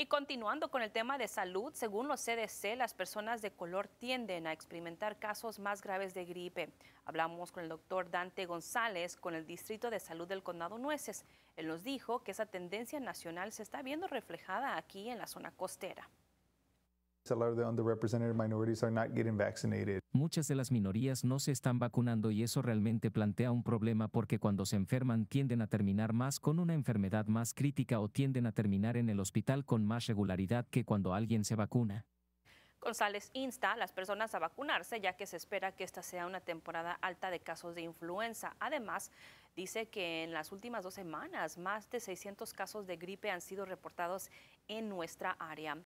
Y continuando con el tema de salud, según los CDC, las personas de color tienden a experimentar casos más graves de gripe. Hablamos con el doctor Dante González con el Distrito de Salud del Condado Nueces. Él nos dijo que esa tendencia nacional se está viendo reflejada aquí en la zona costera. Muchas de las minorías no se están vacunando y eso realmente plantea un problema porque cuando se enferman tienden a terminar más con una enfermedad más crítica o tienden a terminar en el hospital con más regularidad que cuando alguien se vacuna. González insta a las personas a vacunarse ya que se espera que esta sea una temporada alta de casos de influenza. Además, dice que en las últimas dos semanas más de 600 casos de gripe han sido reportados en nuestra área.